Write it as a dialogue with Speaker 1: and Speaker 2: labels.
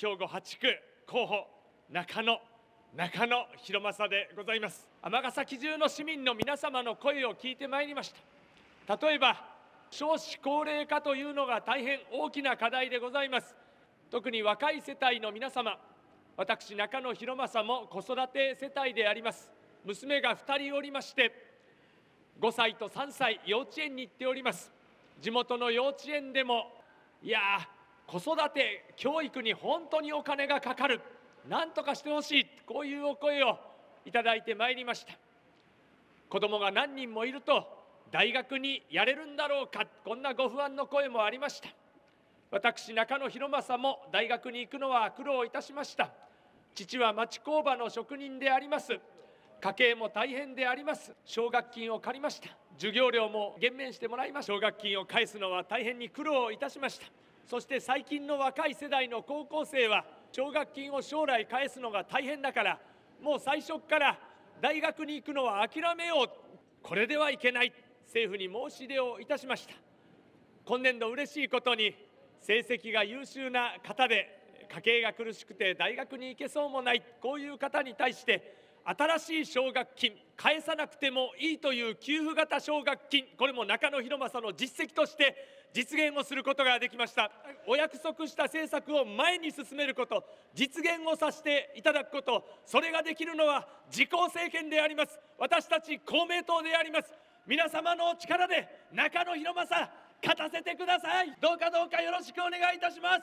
Speaker 1: 兵庫8区候補中野中野博正でございます尼崎中の市民の皆様の声を聞いてまいりました例えば少子高齢化というのが大変大きな課題でございます特に若い世帯の皆様私中野博正も子育て世帯であります娘が2人おりまして5歳と3歳幼稚園に行っております地元の幼稚園でもいや子育て教育に本当にお金がかかるなんとかしてほしいこういうお声をいただいてまいりました子どもが何人もいると大学にやれるんだろうかこんなご不安の声もありました私中野博正も大学に行くのは苦労いたしました父は町工場の職人であります家計も大変であります奨学金を借りました授業料も減免してもらいました奨学金を返すのは大変に苦労いたしましたそして最近の若い世代の高校生は奨学金を将来返すのが大変だからもう最初から大学に行くのは諦めようこれではいけない政府に申し出をいたしました今年度嬉しいことに成績が優秀な方で家計が苦しくて大学に行けそうもないこういう方に対して新しい奨学金返さなくてもいいという給付型奨学金これも中野博正の実績として実現をすることができましたお約束した政策を前に進めること実現をさせていただくことそれができるのは自公政権であります私たち公明党であります皆様のお力で中野博正勝たせてくださいどうかどうかよろしくお願いいたします